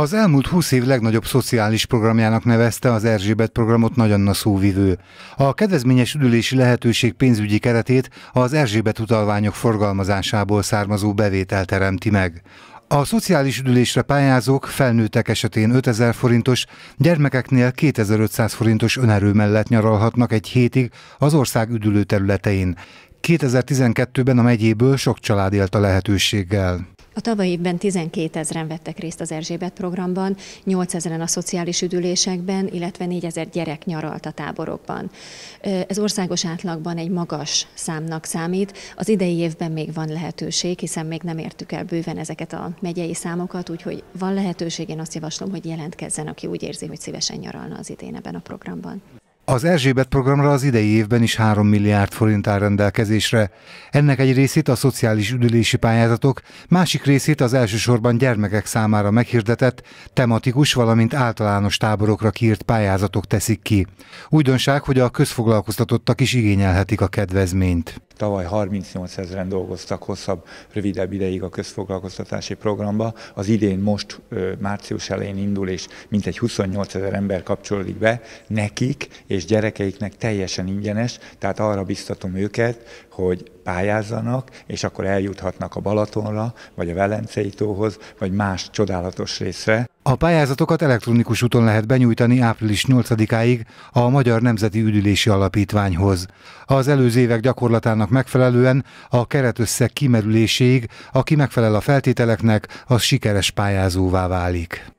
Az elmúlt 20 év legnagyobb szociális programjának nevezte az Erzsébet programot nagyon Anna szóvivő. A kedvezményes üdülési lehetőség pénzügyi keretét az Erzsébet utalványok forgalmazásából származó bevétel teremti meg. A szociális üdülésre pályázók felnőttek esetén 5000 forintos, gyermekeknél 2500 forintos önerő mellett nyaralhatnak egy hétig az ország üdülő területein. 2012-ben a megyéből sok család élt a lehetőséggel. A tavalyi évben 12 ezeren vettek részt az Erzsébet programban, 8 ezeren a szociális üdülésekben, illetve 4 ezer gyerek nyaralt a táborokban. Ez országos átlagban egy magas számnak számít. Az idei évben még van lehetőség, hiszen még nem értük el bőven ezeket a megyei számokat, úgyhogy van lehetőség, én azt javaslom, hogy jelentkezzen, aki úgy érzi, hogy szívesen nyaralna az idén ebben a programban. Az Erzsébet programra az idei évben is 3 milliárd forint áll rendelkezésre. Ennek egy részét a szociális üdülési pályázatok, másik részét az elsősorban gyermekek számára meghirdetett, tematikus, valamint általános táborokra kiírt pályázatok teszik ki. Újdonság, hogy a közfoglalkoztatottak is igényelhetik a kedvezményt. Tavaly 38 ezeren dolgoztak hosszabb, rövidebb ideig a közfoglalkoztatási programba. Az idén most március elején indul, és mintegy 28 ezer ember kapcsolódik be, nekik és gyerekeiknek teljesen ingyenes, tehát arra biztatom őket, hogy pályázzanak, és akkor eljuthatnak a Balatonra, vagy a Velencei tóhoz, vagy más csodálatos részre, a pályázatokat elektronikus úton lehet benyújtani április 8-áig a Magyar Nemzeti Üdülési Alapítványhoz. Az előző évek gyakorlatának megfelelően a keretösszeg kimerüléséig, aki megfelel a feltételeknek, az sikeres pályázóvá válik.